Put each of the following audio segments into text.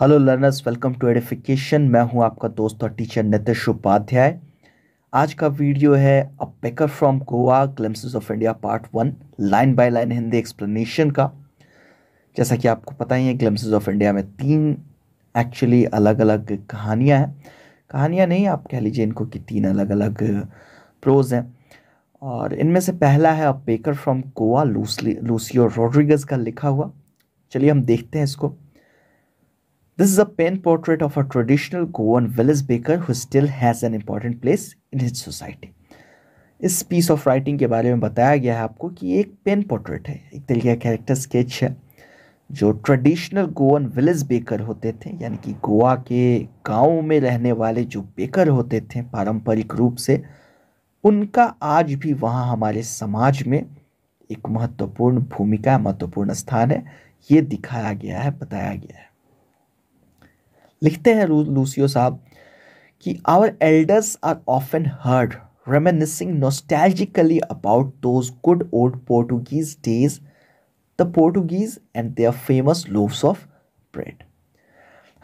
Hello learners welcome to edification मैं हूं आपका दोस्त और टीचर नितिश उपाध्याय आज का वीडियो है a baker from Goa glimpses of India part one line by line Hindi explanation का जैसा कि आपको पता ही है ग्लिम्सेस ऑफ इंडिया में तीन एक्चुअली अलग अलग कहानियाँ हैं कहानियाँ नहीं आप कह लीजिए इनको कि तीन अलग अलग प्रोज हैं और इनमें से पहला है अ पेकर फ्रॉम गोवा लूसली लूसियो रोड्रिगस का लिखा हुआ चलिए हम देखते हैं इसको This is a pen portrait of a traditional Goan village baker who still has an important place in his society. इस पीस ऑफ राइटिंग के बारे में बताया गया है आपको कि एक पेन पोर्ट्रेट है एक तरीके का कैरेक्टर स्केच है जो ट्रेडिशनल गोवन विलेज बेकर होते थे यानी कि गोवा के गाँव में रहने वाले जो बेकर होते थे पारंपरिक रूप से उनका आज भी वहाँ हमारे समाज में एक महत्वपूर्ण भूमिका महत्वपूर्ण स्थान है ये दिखाया गया है बताया गया है लिखते हैं लूसियो साहब कि our elders are often heard reminiscing nostalgically about those good old Portuguese days the Portuguese and their famous loaves of bread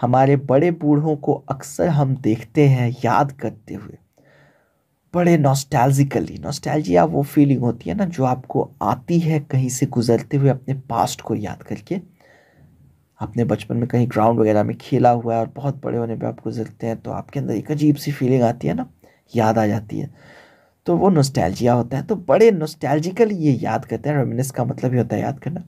हमारे बड़े बूढ़ों को अक्सर हम देखते हैं याद करते हुए बड़े नॉस्टैल्जिकली नॉस्टैल्जिया वो फीलिंग होती है ना जो आपको आती है कहीं से गुजरते हुए अपने पास्ट को याद करके आपने बचपन में कहीं ग्राउंड वगैरह में खेला हुआ है और बहुत बड़े होने पे आप गुजरते हैं तो आपके अंदर एक अजीब सी फीलिंग आती है ना याद आ जाती है तो वो नोस्टैल्जिया होता है तो बड़े नोस्टैल्जिकल ये याद करते हैं रेमिनस का मतलब ही होता है याद करना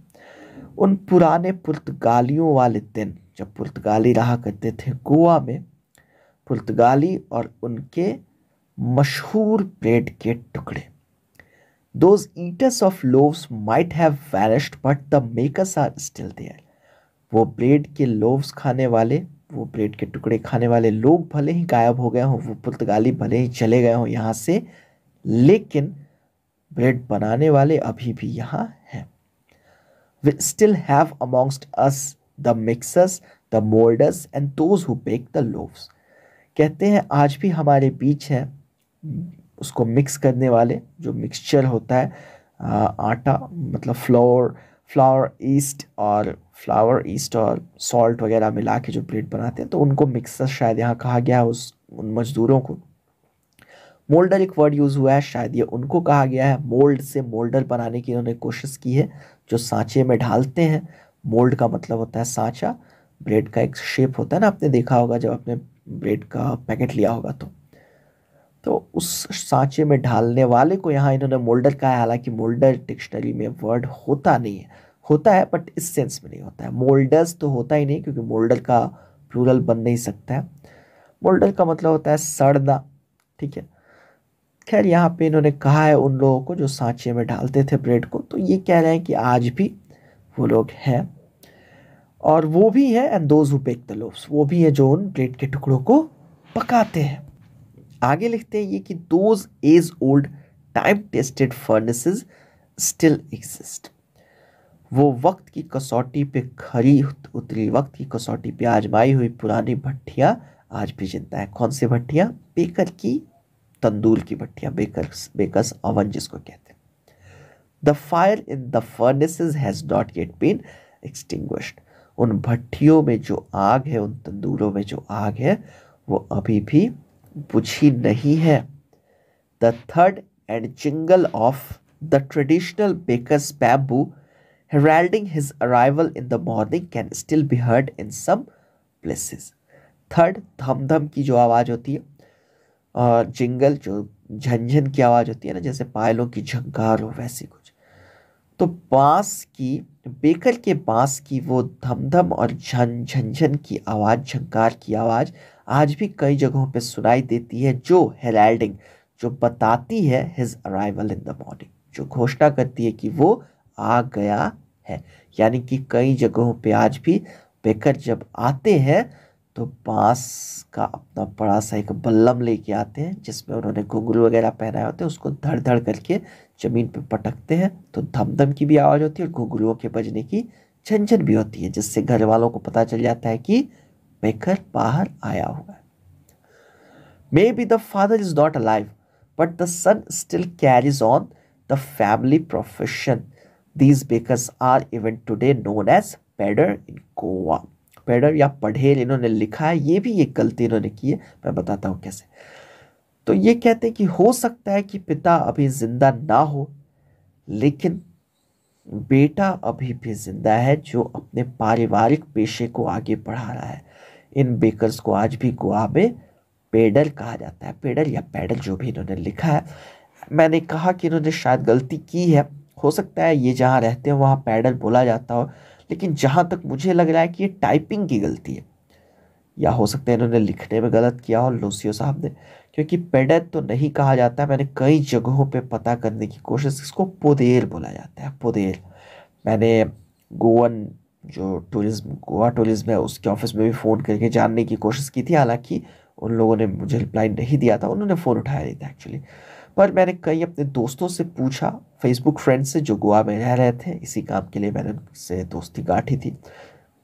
उन पुराने पुर्तगालियों वाले दिन जब पुर्तगाली रहा करते थे गोवा में पुर्तगाली और उनके मशहूर ब्रेड के टुकड़े those eaters of loaves might have vanished but the makers are still there वो ब्रेड के लोव्स खाने वाले वो ब्रेड के टुकड़े खाने वाले लोग भले ही गायब हो गए हों वो पुर्तगाली भले ही चले गए हों यहाँ से लेकिन ब्रेड बनाने वाले अभी भी यहाँ हैं we still have amongst us the mixers the moulders and those who bake the loaves कहते हैं आज भी हमारे बीच है उसको मिक्स करने वाले जो मिक्सचर होता है आटा मतलब फ्लोर फ्लावर ईस्ट और फ्लावर ईस्ट और सॉल्ट वगैरह मिला के जो ब्रेड बनाते हैं तो उनको मिक्सर शायद यहाँ कहा गया है उस उन मजदूरों को मोल्डर एक वर्ड यूज़ हुआ है शायद ये उनको कहा गया है मोल्ड से मोल्डर बनाने की इन्होंने कोशिश की है जो सांचे में ढालते हैं मोल्ड का मतलब होता है सांचा ब्रेड का एक शेप होता है ना आपने देखा होगा जब आपने ब्रेड का पैकेट लिया होगा तो तो उस सांचे में ढालने वाले को यहाँ इन्होंने मोल्डर कहा है हालांकि मोल्डर डिक्शनरी में वर्ड होता नहीं है होता है बट इस सेंस में नहीं होता है मोल्डर्स तो होता ही नहीं क्योंकि मोल्डर का प्लूरल बन नहीं सकता है मोल्डर का मतलब होता है सड़ना ठीक है खैर यहाँ पे इन्होंने कहा है उन लोगों को जो सांचे में ढालते थे ब्रेड को तो ये कह रहे हैं कि आज भी वो लोग हैं और वो भी हैं and those who bake the loaves वो भी हैं जो उन ब्रेड के टुकड़ों को पकाते हैं आगे लिखते हैं ये कि those age old time tested furnaces still exist वो वक्त की कसौटी पे खरी उतरी वक्त की कसौटी पे आजमाई हुई पुरानी भट्टियाँ आज भी जिंदा है कौन सी भट्टियाँ बेकर की तंदूर की भट्टियाँ बेकर बेकर्स ओवन जिसको कहते हैं the fire in the furnaces has not yet been extinguished उन भट्टियों में जो आग है उन तंदूरों में जो आग है वो अभी भी पूछी नहीं है the third and चिंगल of the traditional bakers bamboo heralding his arrival in the morning can still be heard in some places third धम धम की जो आवाज़ होती है और जिंगल जो झंझन की आवाज़ होती है ना जैसे पायलों की झंकार हो वैसी कुछ तो बाँस की बेकर के बाँस की वो धमधम और झंझन की आवाज़ झंकार की आवाज़ आज भी कई जगहों पे सुनाई देती है जो हेराल्डिंग जो बताती है his arrival in the morning जो घोषणा करती है कि वो आ गया है यानी कि कई जगहों पे आज भी बेकर जब आते हैं तो बांस का अपना बड़ा सा एक बल्लम लेके आते हैं जिसमें उन्होंने घुंघरू वगैरह पहनाए होते हैं उसको धड़ धड़ करके ज़मीन पर पटकते हैं तो धमधम की भी आवाज़ होती है और घुंघरुओं के बजने की झंझन भी होती है जिससे घर वालों को पता चल जाता है कि बेकर बाहर आया हुआ may be the father is not alive but the son still carries on the family profession these bakers are even today known as pader in Goa pader या पढ़ेर इन्होंने लिखा है ये भी एक गलती इन्होंने की है मैं बताता हूँ कैसे तो ये कहते हैं कि हो सकता है कि पिता अभी जिंदा ना हो लेकिन बेटा अभी भी जिंदा है जो अपने पारिवारिक पेशे को आगे बढ़ा रहा है इन बेकर्स को आज भी गोवा में पेडल कहा जाता है पेडल या पैडल जो भी इन्होंने लिखा है मैंने कहा कि इन्होंने शायद गलती की है हो सकता है ये जहाँ रहते हैं वहाँ पैडल बोला जाता हो लेकिन जहाँ तक मुझे लग रहा है कि ये टाइपिंग की गलती है या हो सकता है इन्होंने लिखने में गलत किया हो लूसियो साहब ने क्योंकि पेडल तो नहीं कहा जाता है मैंने कई जगहों पर पता करने की कोशिश इसको पुदेर बोला जाता है पुदेर मैंने गोवन जो टूरिज्म गोवा टूरिज्म है उसके ऑफिस में भी फ़ोन करके जानने की कोशिश की थी हालांकि उन लोगों ने मुझे हेल्पलाइन नहीं दिया था उन्होंने फ़ोन उठाया नहीं था एक्चुअली पर मैंने कई अपने दोस्तों से पूछा फेसबुक फ्रेंड से जो गोवा में रह रहे थे इसी काम के लिए मैंने उनसे दोस्ती गाठी थी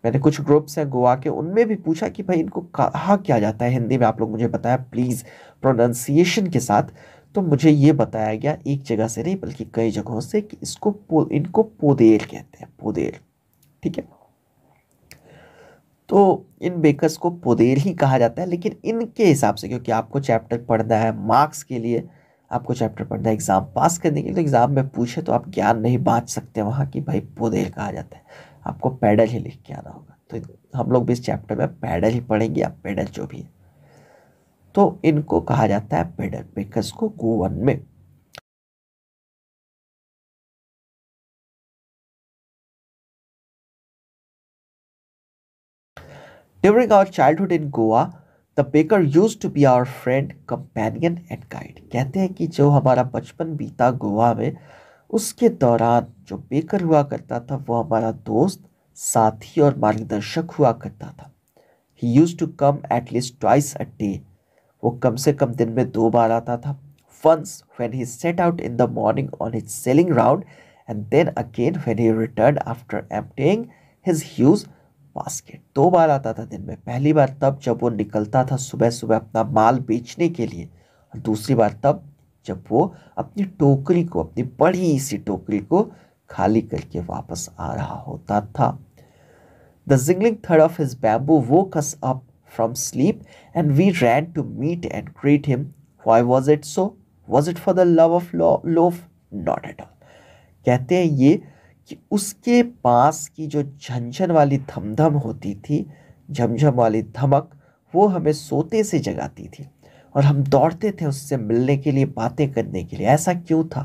मैंने कुछ ग्रुप्स हैं गोवा के उनमें भी पूछा कि भाई इनको कहा क्या जाता है हिंदी में आप लोग मुझे बताया प्लीज़ प्रोनाउंसिएशन के साथ तो मुझे ये बताया गया एक जगह से नहीं बल्कि कई जगहों से कि इसको पो, इनको पोदेर कहते हैं पोदेर ठीक है तो इन बेकर्स को पोदेर ही कहा जाता है लेकिन इनके हिसाब से क्योंकि आपको चैप्टर पढ़ना है मार्क्स के लिए आपको चैप्टर पढ़ना है एग्ज़ाम पास करने के लिए तो एग्ज़ाम में पूछे तो आप ज्ञान नहीं बांट सकते वहाँ कि भाई पोदेर कहा जाता है आपको पैडल ही लिख के आना होगा तो हम लोग भी इस चैप्टर में पैडल ही पढ़ेंगे या पैडल जो भी है तो इनको कहा जाता है पेडल बेकर्स को गोवन में During our childhood in Goa, the baker used to be our friend companion and guide कहते हैं कि जो हमारा बचपन बीता गोवा में उसके दौरान जो बेकर हुआ करता था वो हमारा दोस्त साथी और मार्गदर्शक हुआ करता था he used to come at least twice a day वो कम से कम दिन में दो बार आता था Once when he set out in the morning on his selling round and then again when he return after emptying his huge basket दो बार आता था दिन में पहली बार तब जब वो निकलता था सुबह सुबह अपना माल बेचने के लिए और दूसरी बार तब जब वो अपनी टोकरी को अपनी बड़ी सी टोकरी को खाली करके वापस आ रहा होता था द जिंगलिंग थर्ड of his bamboo woke us up from sleep and we ran to meet and greet him why was it so was it for the love of लॉ लोफ नॉट एट ऑल कहते हैं ये कि उसके पास की जो झंझन वाली धमधम होती थी झमझम वाली धमक वो हमें सोते से जगाती थी और हम दौड़ते थे उससे मिलने के लिए बातें करने के लिए ऐसा क्यों था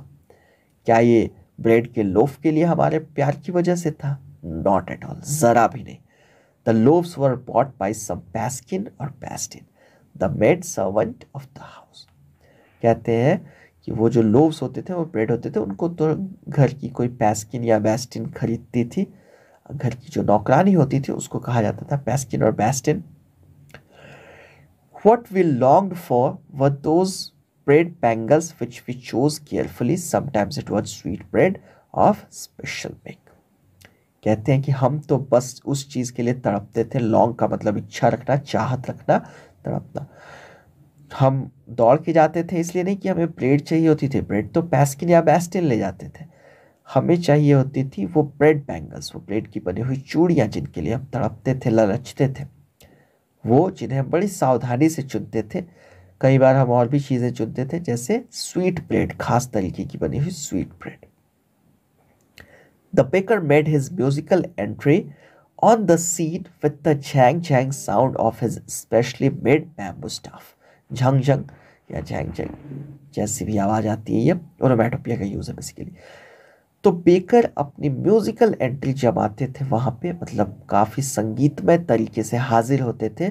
क्या ये ब्रेड के लोफ के लिए हमारे प्यार की वजह से था नॉट एट ऑल ज़रा भी नहीं the loaves were bought by some Paskine और Pastin the maid servant of the house कहते हैं कि वो जो लोव्स होते थे वो ब्रेड होते थे उनको तो घर की कोई पैस्किन या बेस्टिन खरीदती थी घर की जो नौकरानी होती थी उसको कहा जाता था पैस्किन और Bastin what we longed for were those bread bangles which we chose carefully. Sometimes it was sweet bread of special कहते हैं कि हम तो बस उस चीज़ के लिए तड़पते थे लॉन्ग का मतलब इच्छा रखना चाहत रखना तड़पना हम दौड़ के जाते थे इसलिए नहीं कि हमें ब्रेड चाहिए होती थी ब्रेड तो पैस्किन या बेस्टिन ले जाते थे हमें चाहिए होती थी वो ब्रेड बैंगल्स वो ब्रेड की बनी हुई चूड़ियाँ जिनके लिए हम तड़पते थे ललचते थे वो जिन्हें हम बड़ी सावधानी से चुनते थे कई बार हम और भी चीज़ें चुनते थे जैसे स्वीट ब्रेड खास तरीके की बनी हुई sweet bread the baker made his musical entry on the scene with the झैंग झैंग sound of his specially made bamboo staff झंग झंग या झैंग झैंग जैसी भी आवाज़ आती है ये ओनोमेटोपिया का यूज़ है बेसिकली तो बेकर अपनी म्यूज़िकल एंट्री जमाते थे वहाँ पे मतलब काफ़ी संगीतमय तरीके से हाजिर होते थे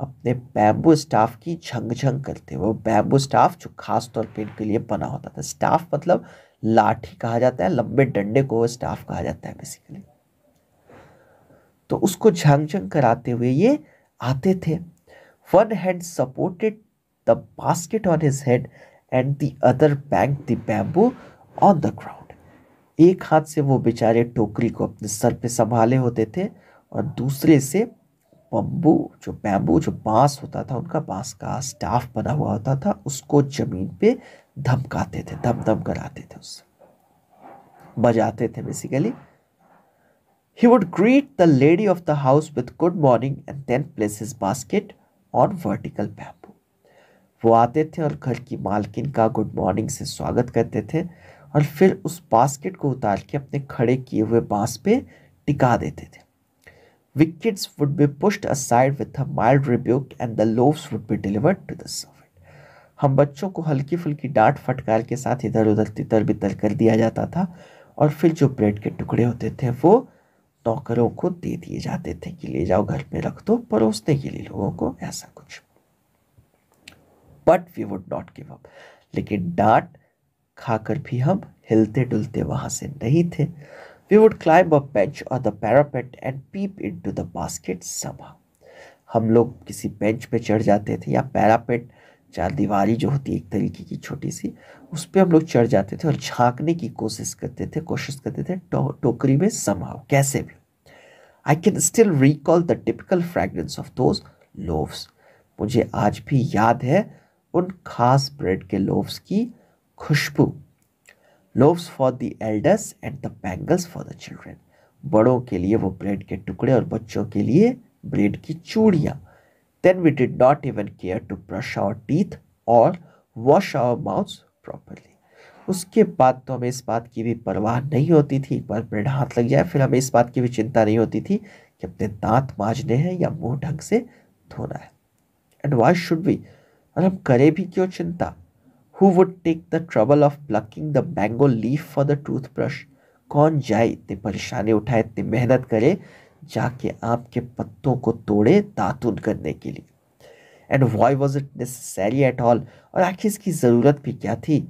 अपने बैम्बू स्टाफ की झंग झंग करते वो बैम्बू स्टाफ जो खास तौर पे इनके लिए बना होता था स्टाफ मतलब लाठी कहा जाता है लंबे डंडे को स्टाफ कहा जाता है बेसिकली तो उसको झंग झंग कराते हुए ये आते थे one hand supported the basket on his head and the other banged the bamboo on the ground. एक हाथ से वो बेचारे टोकरी को अपने सर पे संभाले होते थे और दूसरे से बम्बू जो बैम्बू जो बांस होता था उनका बांस का स्टाफ बना हुआ होता था उसको ज़मीन पे धमकाते थे धम धम कराते थे उससे बजाते थे basically He would greet the lady of the house with good morning and then place his basket on vertical bamboo. वो आते थे और घर की मालकिन का गुड मॉर्निंग से स्वागत करते थे और फिर उस बास्केट को उतार के अपने खड़े किए हुए बांस पे टिका देते थे wickets would be pushed aside with a mild rebuke and the loaves would be delivered to the servant हम बच्चों को हल्की फुल्की डांट फटकार के साथ इधर उधर तितर बितर कर दिया जाता था और फिर जो ब्रेड के टुकड़े होते थे वो नौकरों को दे दिए जाते थे कि ले जाओ घर में रख दो परोसने के लिए लोगों को ऐसा कुछ but we would not give up लेकिन डांट खाकर भी हम हिलते डुलते वहाँ से नहीं थे we would climb a bench और the parapet and peep into the basket समा हम लोग किसी बेंच पे चढ़ जाते थे या पैरापेट चार दीवारी जो होती है एक तरीके की छोटी सी उस पर हम लोग चढ़ जाते थे और झांकने की कोशिश करते थे कोशिश करते थे टोकरी में समाओ कैसे भी I can still recall the typical fragrance of those loaves मुझे आज भी याद है उन खास ब्रेड के लोव्स की खुशबू loaves for the elders and the bangles for the children बड़ों के लिए वो ब्रेड के टुकड़े और बच्चों के लिए ब्रेड की चूड़ियाँ then we did not even care to brush our teeth और वॉश आवर माउथ प्रॉपरली उसके बाद तो हमें इस बात की भी परवाह नहीं होती थी एक बार ब्रेड हाथ लग जाए फिर हमें इस बात की भी चिंता नहीं होती थी कि अपने दांत मांजने हैं या मुंह ढंग से धोना है एंड वाई शुड वी और हम करें भी क्यों चिंता who would take the trouble of plucking the mango leaf for the toothbrush कौन जाए इतनी परेशानी उठाए इतनी मेहनत करे जाके आपके पत्तों को तोड़े दातुन करने के लिए and why was it necessary at all और आखिर इसकी ज़रूरत भी क्या थी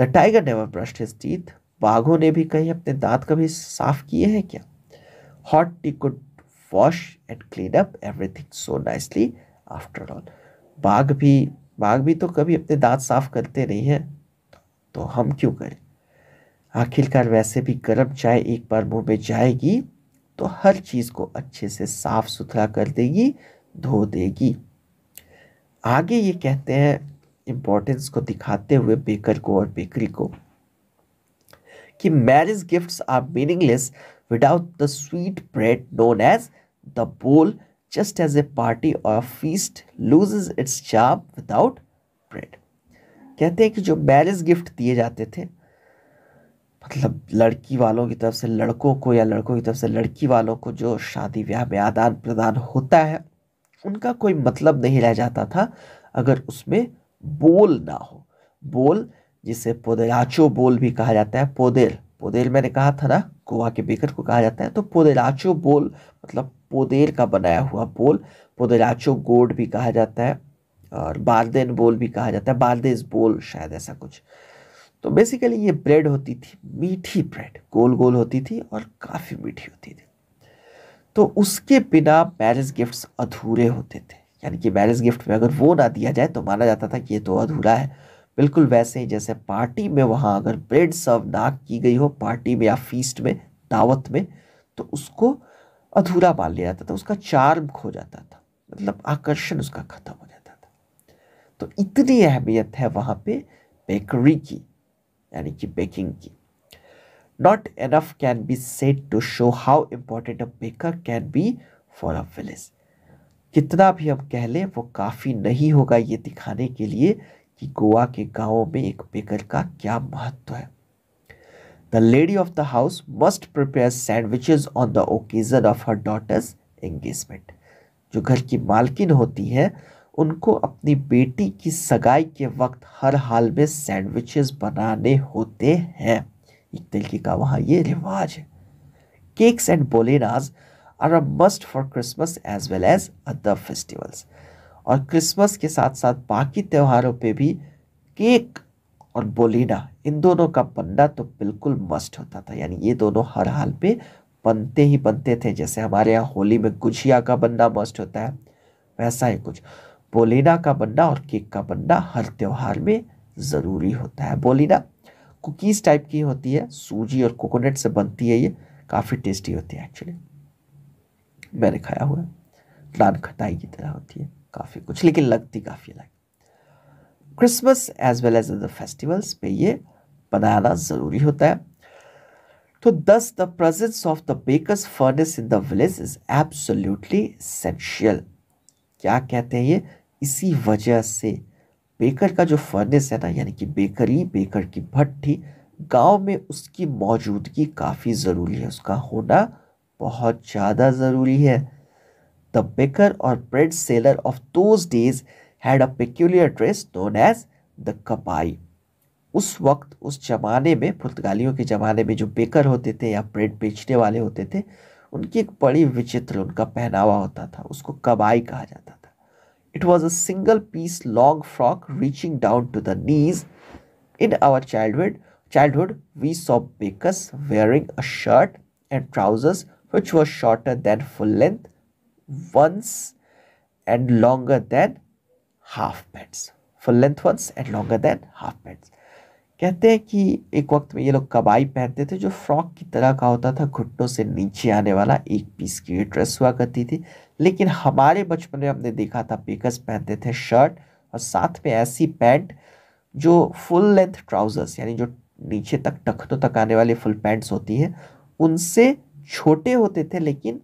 the tiger never brush his teeth बाघों ने भी कहीं अपने दांत कभी साफ किए हैं क्या hot tea could wash and clean up everything so nicely after all बाघ भी बाघ भी तो कभी अपने दांत साफ करते नहीं है तो हम क्यों करें आखिरकार वैसे भी गर्म चाय एक बार मुंह में जाएगी तो हर चीज़ को अच्छे से साफ सुथरा कर देगी धो देगी आगे ये कहते हैं इंपॉर्टेंस को दिखाते हुए बेकर को और बेकरी को कि marriage gifts are meaningless without the sweet bread known as the bol just as a party or a feast loses its charm without bread. कहते हैं कि जो मैरिज गिफ्ट दिए जाते थे मतलब लड़की वालों की तरफ से लड़कों को या लड़कों की तरफ से लड़की वालों को जो शादी ब्याह में आदान प्रदान होता है उनका कोई मतलब नहीं रह जाता था अगर उसमें बोल ना हो बोल जिसे पोदेराचो बोल भी कहा जाता है पोदेर पोदेर मैंने कहा था ना गोवा के बेकर को कहा जाता है तो पोदेराचो बोल मतलब पोदेर का बनाया हुआ बोल पोदेराचो गोड भी कहा जाता है और बारदेन बोल भी कहा जाता है बारदेज बोल शायद ऐसा कुछ तो बेसिकली ये ब्रेड होती थी मीठी ब्रेड गोल गोल होती थी और काफ़ी मीठी होती थी तो उसके बिना मैरिज गिफ्ट्स अधूरे होते थे यानी कि मैरिज गिफ्ट में अगर वो ना दिया जाए तो माना जाता था कि ये तो अधूरा है बिल्कुल वैसे ही जैसे पार्टी में वहाँ अगर ब्रेड सर्व ना की गई हो पार्टी में या फीस्ट में दावत में तो उसको अधूरा मान लिया जाता था उसका चार खो जाता था मतलब आकर्षण उसका खत्म हो जाता था तो इतनी अहमियत है वहाँ पे बेकरी की यानी कि बेकिंग की not enough can be set to show how important a baker can be for a village कितना भी हम कह लें वो काफ़ी नहीं होगा ये दिखाने के लिए कि गोवा के गांवों में एक बेकर का क्या महत्व है The lady of the house must prepare sandwiches on the occasion of her daughter's engagement. जो घर की मालकिन होती है उनको अपनी बेटी की सगाई के वक्त हर हाल में सैंडविचेस बनाने होते हैं एक तरीके का वहाँ ये रिवाज है केक्स एंड बोलेनाज are a must for Christmas as well as other festivals और क्रिसमस के साथ साथ बाकी त्योहारों पे भी केक और बोलिना इन दोनों का बनना तो बिल्कुल मस्ट होता था यानी ये दोनों हर हाल पे बनते ही बनते थे जैसे हमारे यहाँ होली में गुजिया का बनना मस्ट होता है वैसा ही कुछ बोलिना का बनना और केक का बनना हर त्यौहार में ज़रूरी होता है बोलिना कुकीज़ टाइप की होती है सूजी और कोकोनट से बनती है ये काफ़ी टेस्टी होती है एक्चुअली मैंने खाया हुआ नान खटाई की तरह होती है काफ़ी कुछ लेकिन लगती काफ़ी अलग Christmas as well as other festivals पे ये बनाना ज़रूरी होता है तो thus the presence of the baker's furnace in the village is absolutely essential क्या कहते हैं ये इसी वजह से बेकर का जो फर्नेस है ना यानी कि बेकरी बेकर की भट्टी गांव में उसकी मौजूदगी काफ़ी ज़रूरी है उसका होना बहुत ज़्यादा ज़रूरी है द बेकर और bread seller of those days had a peculiar dress known as the kabai उस वक्त उस जमाने में पुर्तगालियों के ज़माने में जो बेकर होते थे या ब्रेड बेचने वाले होते थे उनकी एक बड़ी विचित्र उनका पहनावा होता था उसको कबाई कहा जाता था it was a single piece long frock reaching down to the knees in our childhood childhood we saw bakers wearing a shirt and trousers which was shorter than full length ones and longer than half pants full length ones and longer than half pants कहते हैं कि एक वक्त में ये लोग कबाई पहनते थे जो फ्रॉक की तरह का होता था घुटनों से नीचे आने वाला एक पीस की ड्रेस हुआ करती थी लेकिन हमारे बचपन में हमने देखा था पेकस पहनते थे शर्ट और साथ में ऐसी पैंट जो फुल लेंथ ट्राउज़र्स यानी जो नीचे तक टखनों तक आने वाली फुल पैंट्स होती हैं उनसे छोटे होते थे लेकिन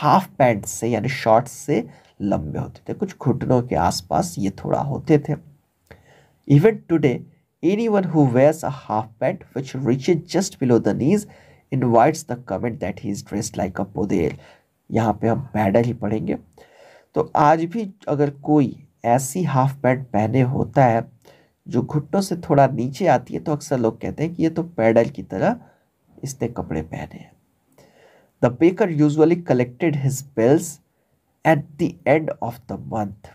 हाफ पैंट से यानी शॉर्ट्स से लंबे होते थे कुछ घुटनों के आसपास ये थोड़ा होते थे even today anyone who wears a half pant which just below the knees invites the comment that he is dressed like a pader यहाँ पे हम पैडल ही पढ़ेंगे तो आज भी अगर कोई ऐसी हाफ पैंट पहने होता है जो घुटनों से थोड़ा नीचे आती है तो अक्सर लोग कहते हैं कि ये तो पैडल की तरह इसने कपड़े पहने हैं the baker usually collected his bills at the end of the month.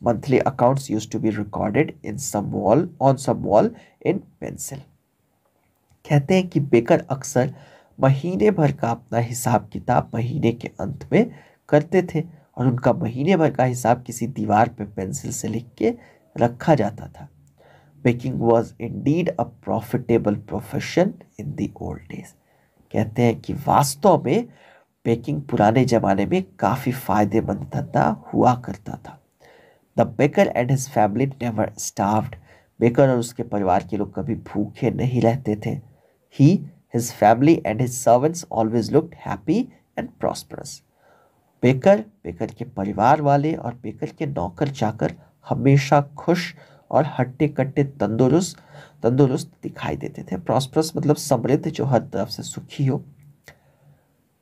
Monthly accounts used to be recorded in some wall on some wall in pencil. कहते हैं कि बेकर अक्सर महीने भर का अपना हिसाब किताब महीने के अंत में करते थे और उनका महीने भर का हिसाब किसी दीवार पर पेंसिल से लिख के रखा जाता था baking was indeed a profitable profession in the old days कहते हैं कि वास्तव में बेकिंग पुराने ज़माने में काफ़ी फ़ायदेमंद धंधा हुआ करता था the baker and his family never starved baker और उसके परिवार के लोग कभी भूखे नहीं रहते थे he his family and his servants always looked happy and prosperous baker baker के परिवार वाले और बेकर के नौकर जाकर हमेशा खुश और हट्टे कट्टे तंदुरुस्त तंदुरुस्त दिखाई देते थे प्रॉस्परस मतलब समृद्ध जो हर तरफ से सुखी हो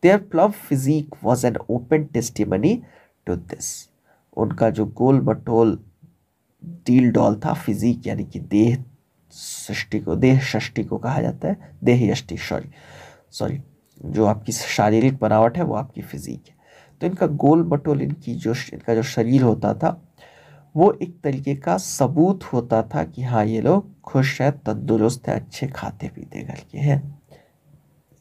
their plump physique was an open testimony to this उनका जो गोल बटोल डील डॉल था फिजीक यानी कि देह सृष्टि को देह षष्टि को कहा जाता है देह यष्टि सॉरी सॉरी जो आपकी शारीरिक बनावट है वो आपकी फिजिक है तो इनका गोल बटोल इनकी जो इनका जो शरीर होता था वो एक तरीके का सबूत होता था कि हाँ ये लोग खुश हैं तंदुरुस्त हैं अच्छे खाते पीते घर के हैं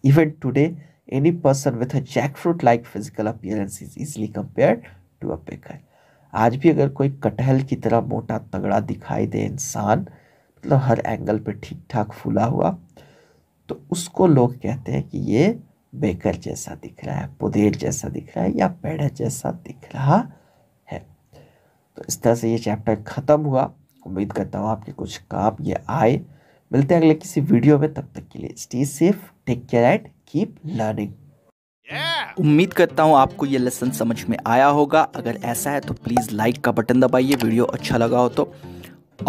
even today Any person with a jackfruit-like physical appearance is easily compared to a pickle. आज भी अगर कोई कटहल की तरह मोटा तगड़ा दिखाई दे इंसान मतलब हर एंगल पे ठीक ठाक फूला हुआ तो उसको लोग कहते हैं कि ये बेकर जैसा दिख रहा है पुदेर जैसा दिख रहा है या पेड़ जैसा दिख रहा है तो इस तरह से ये चैप्टर ख़त्म हुआ उम्मीद करता हूँ आपके कुछ काम ये आए मिलते हैं अगले किसी वीडियो में तब तक के लिए stay safe take care and keep learning उम्मीद करता हूँ आपको ये लेसन समझ में आया होगा अगर ऐसा है तो प्लीज़ लाइक का बटन दबाइए वीडियो अच्छा लगा हो तो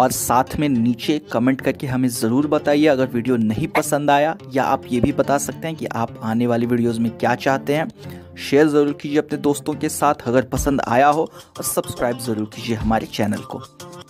और साथ में नीचे कमेंट करके हमें ज़रूर बताइए अगर वीडियो नहीं पसंद आया या आप ये भी बता सकते हैं कि आप आने वाली वीडियोस में क्या चाहते हैं शेयर ज़रूर कीजिए अपने दोस्तों के साथ अगर पसंद आया हो और सब्सक्राइब ज़रूर कीजिए हमारे चैनल को